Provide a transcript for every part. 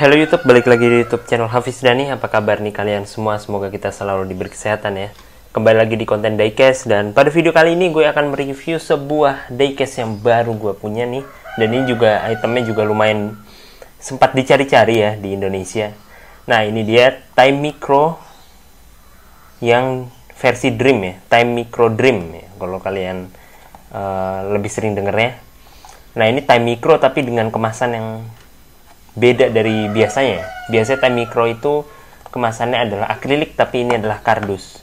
Halo YouTube, balik lagi di YouTube channel Hafiz Dani. Apa kabar nih kalian semua? Semoga kita selalu diberi kesehatan ya. Kembali lagi di konten diecast dan pada video kali ini gue akan mereview sebuah diecast yang baru gue punya nih. Dan ini juga itemnya juga lumayan sempat dicari-cari ya di Indonesia. Nah ini dia Time Micro yang versi Dream ya, Time Micro Dream ya. Kalau kalian uh, lebih sering dengernya. Nah ini Time Micro tapi dengan kemasan yang beda dari biasanya. Biasanya time micro itu kemasannya adalah akrilik tapi ini adalah kardus.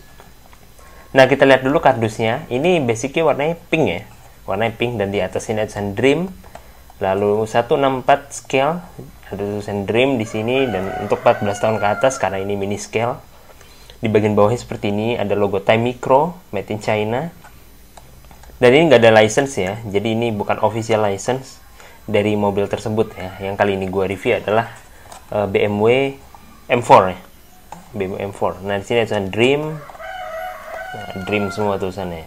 Nah kita lihat dulu kardusnya. Ini basicnya warnanya pink ya, warnanya pink dan di atas ini ada Dream. Lalu 164 scale ada tulisan Dream di sini dan untuk 14 tahun ke atas karena ini mini scale. Di bagian bawahnya seperti ini ada logo Time Micro Made in China. Dan ini nggak ada license ya, jadi ini bukan official license dari mobil tersebut ya yang kali ini gua review adalah uh, eh, BMW M4 ya BMW M4 nah di sini tulisan Dream nah, Dream semua tulisannya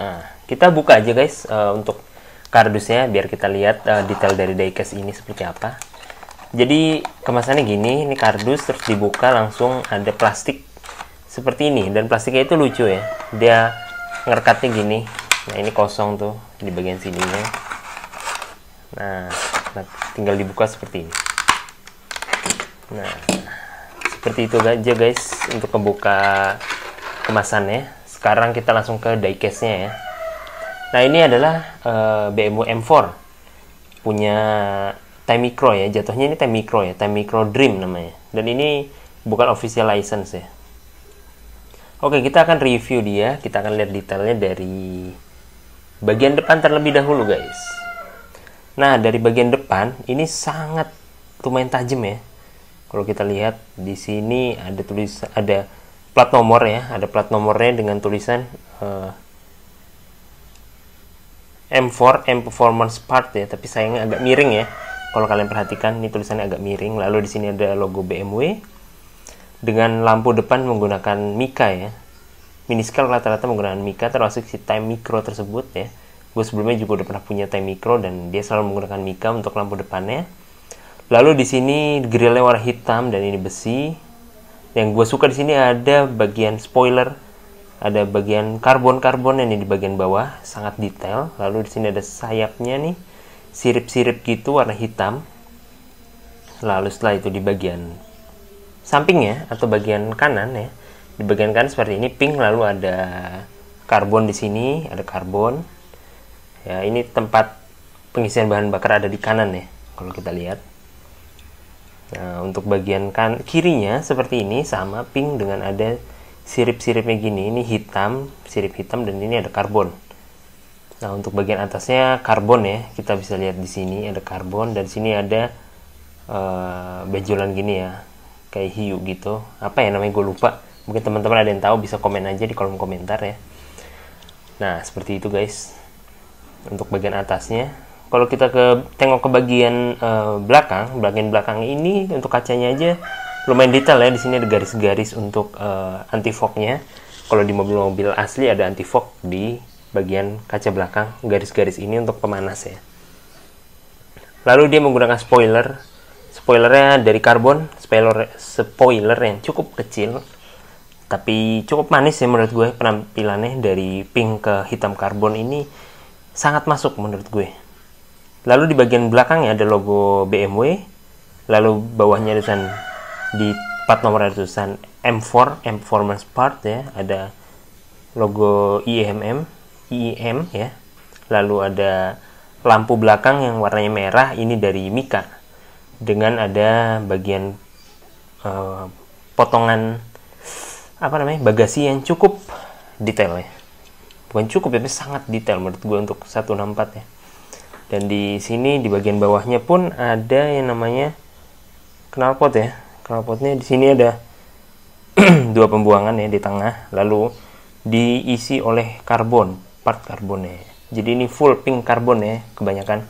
nah, kita buka aja guys uh, untuk kardusnya biar kita lihat uh, detail dari diecast ini seperti apa jadi kemasannya gini ini kardus terus dibuka langsung ada plastik seperti ini dan plastiknya itu lucu ya dia ngerekatnya gini nah ini kosong tuh di bagian sininya Nah, nah, tinggal dibuka seperti ini. Nah, seperti itu aja guys untuk membuka kemasannya. Sekarang kita langsung ke diecast-nya ya. Nah, ini adalah uh, eh, BMW M4 punya Time Micro ya. Jatuhnya ini Time Micro ya, Time Micro Dream namanya. Dan ini bukan official license ya. Oke, kita akan review dia. Kita akan lihat detailnya dari bagian depan terlebih dahulu, guys. Nah, dari bagian depan ini sangat lumayan tajam ya. Kalau kita lihat di sini ada tulis ada plat nomor ya, ada plat nomornya dengan tulisan uh, eh, M4 M Performance Part ya, tapi sayangnya agak miring ya. Kalau kalian perhatikan ini tulisannya agak miring. Lalu di sini ada logo BMW dengan lampu depan menggunakan Mika ya. Miniskal rata-rata menggunakan Mika termasuk si Time Micro tersebut ya gue sebelumnya juga udah pernah punya time Micro dan dia selalu menggunakan Mika untuk lampu depannya lalu di sini grillnya warna hitam dan ini besi yang gue suka di sini ada bagian spoiler ada bagian karbon karbon yang di bagian bawah sangat detail lalu di sini ada sayapnya nih sirip-sirip gitu warna hitam lalu setelah itu di bagian sampingnya atau bagian kanan ya di bagian kanan seperti ini pink lalu ada karbon di sini ada karbon ya ini tempat pengisian bahan bakar ada di kanan ya kalau kita lihat nah untuk bagian kan kirinya seperti ini sama pink dengan ada sirip-siripnya gini ini hitam sirip hitam dan ini ada karbon nah untuk bagian atasnya karbon ya kita bisa lihat di sini ada karbon dan sini ada uh, benjolan gini ya kayak hiu gitu apa ya namanya gue lupa mungkin teman-teman ada yang tahu bisa komen aja di kolom komentar ya nah seperti itu guys untuk bagian atasnya kalau kita ke tengok ke bagian uh, belakang bagian belakang ini untuk kacanya aja lumayan detail ya di sini ada garis-garis untuk uh, eh, anti fognya kalau di mobil-mobil asli ada anti fog di bagian kaca belakang garis-garis ini untuk pemanas ya lalu dia menggunakan spoiler spoilernya dari karbon spoiler spoiler yang cukup kecil tapi cukup manis ya menurut gue penampilannya dari pink ke hitam karbon ini sangat masuk menurut gue. Lalu di bagian belakangnya ada logo BMW, lalu bawahnya ada tulisan di part nomor ada tulisan M4, M Performance Part ya, ada logo IEMM IEM ya. Lalu ada lampu belakang yang warnanya merah ini dari Mika dengan ada bagian uh, potongan apa namanya bagasi yang cukup detail ya bukan cukup tapi sangat detail menurut gue untuk 164 ya dan di sini di bagian bawahnya pun ada yang namanya knalpot ya knalpotnya di sini ada dua pembuangan ya di tengah lalu diisi oleh karbon part karbonnya jadi ini full pink karbon ya kebanyakan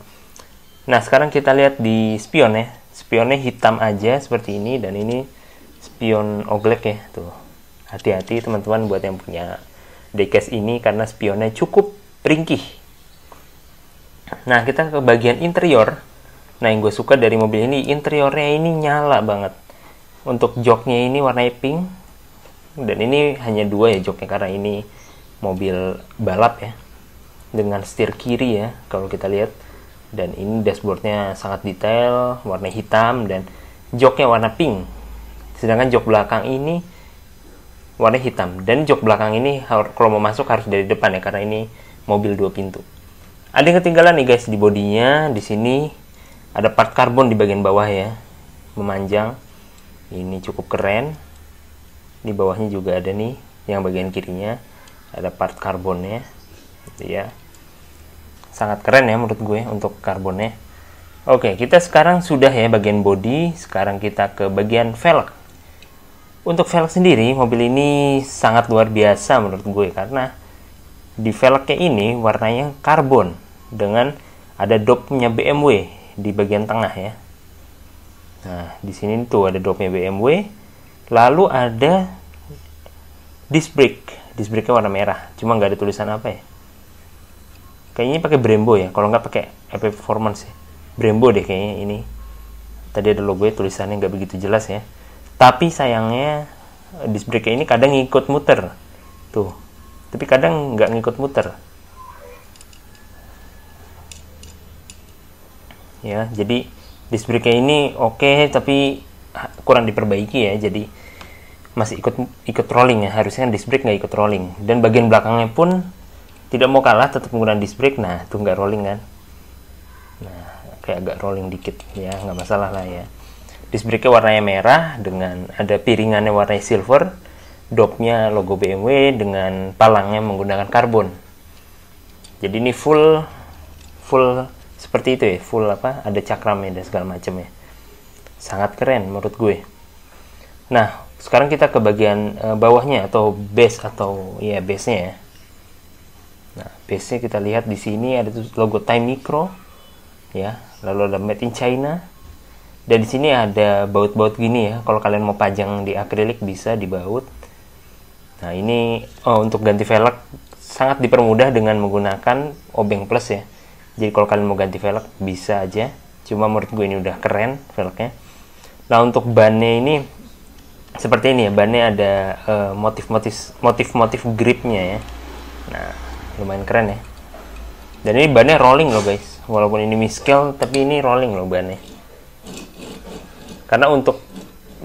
nah sekarang kita lihat di spion ya spionnya hitam aja seperti ini dan ini spion oglek ya tuh hati-hati teman-teman buat yang punya di case ini karena spionnya cukup ringkih. Nah, kita ke bagian interior. Nah, yang gue suka dari mobil ini, interiornya ini nyala banget. Untuk joknya ini warna pink. Dan ini hanya dua ya joknya karena ini mobil balap ya. Dengan setir kiri ya, kalau kita lihat. Dan ini dashboardnya sangat detail, warna hitam, dan joknya warna pink. Sedangkan jok belakang ini warna hitam dan jok belakang ini kalau mau masuk harus dari depan ya karena ini mobil dua pintu ada yang ketinggalan nih guys di bodinya di sini ada part karbon di bagian bawah ya memanjang ini cukup keren di bawahnya juga ada nih yang bagian kirinya ada part karbonnya gitu ya sangat keren ya menurut gue untuk karbonnya oke kita sekarang sudah ya bagian body sekarang kita ke bagian velg untuk velg sendiri, mobil ini sangat luar biasa menurut gue karena di velgnya ini warnanya karbon dengan ada dopnya BMW di bagian tengah ya. Nah, di sini tuh ada dopnya BMW. Lalu ada disc brake. Disc brake warna merah, cuma nggak ada tulisan apa ya. Kayaknya pakai Brembo ya, kalau nggak pakai EP Performance ya. Brembo deh kayaknya ini. Tadi ada logo tulisannya nggak begitu jelas ya tapi sayangnya eh, disc brake ini kadang ngikut muter tuh tapi kadang nggak ngikut muter ya jadi disc brake ini oke okay, tapi kurang diperbaiki ya jadi masih ikut ikut rolling ya harusnya kan disc brake nggak ikut rolling dan bagian belakangnya pun tidak mau kalah tetap menggunakan disc brake nah itu nggak rolling kan nah kayak agak rolling dikit ya nggak masalah lah ya Disc brake warnanya merah dengan ada piringannya warna silver, dopnya logo BMW dengan palangnya menggunakan karbon. Jadi ini full full seperti itu ya, full apa? Ada cakramnya dan segala macam ya Sangat keren menurut gue. Nah, sekarang kita ke bagian uh, bawahnya atau base atau ya base-nya ya. Nah, base-nya kita lihat di sini ada logo Time Micro ya, lalu ada Made in China, dan di sini ada baut-baut gini ya kalau kalian mau pajang di akrilik bisa dibaut nah ini oh, untuk ganti velg sangat dipermudah dengan menggunakan obeng plus ya jadi kalau kalian mau ganti velg bisa aja cuma menurut gue ini udah keren velgnya nah untuk bannya ini seperti ini ya bannya ada eh, motif-motif uh, motif-motif gripnya ya nah lumayan keren ya dan ini bannya rolling loh guys walaupun ini miskel tapi ini rolling loh bannya karena untuk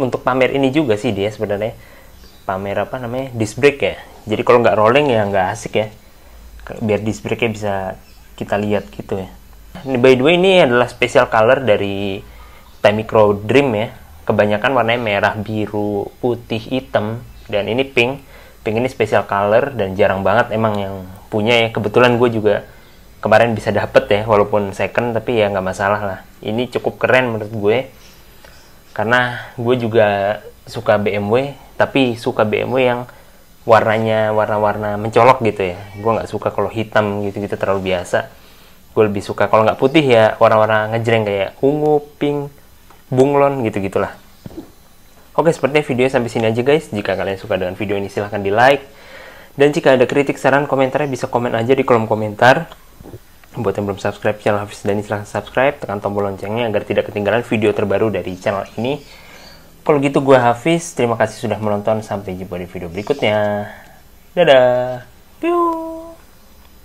untuk pamer ini juga sih dia sebenarnya pamer apa namanya disc brake ya jadi kalau nggak rolling ya nggak asik ya biar disc brake bisa kita lihat gitu ya ini by the way ini adalah special color dari Time Micro Dream ya kebanyakan warnanya merah biru putih hitam dan ini pink pink ini special color dan jarang banget emang yang punya ya kebetulan gue juga kemarin bisa dapet ya walaupun second tapi ya nggak masalah lah ini cukup keren menurut gue karena gue juga suka BMW tapi suka BMW yang warnanya warna-warna mencolok gitu ya gue nggak suka kalau hitam gitu-gitu terlalu biasa gue lebih suka kalau nggak putih ya warna-warna ngejreng kayak ungu pink bunglon gitu gitulah Oke, sepertinya video sampai sini aja guys. Jika kalian suka dengan video ini silahkan di like. Dan jika ada kritik, saran, komentarnya bisa komen aja di kolom komentar. Buat yang belum subscribe channel Hafiz Dani silahkan subscribe, tekan tombol loncengnya agar tidak ketinggalan video terbaru dari channel ini. Kalau gitu gue Hafiz, terima kasih sudah menonton, sampai jumpa di video berikutnya. Dadah! Piu!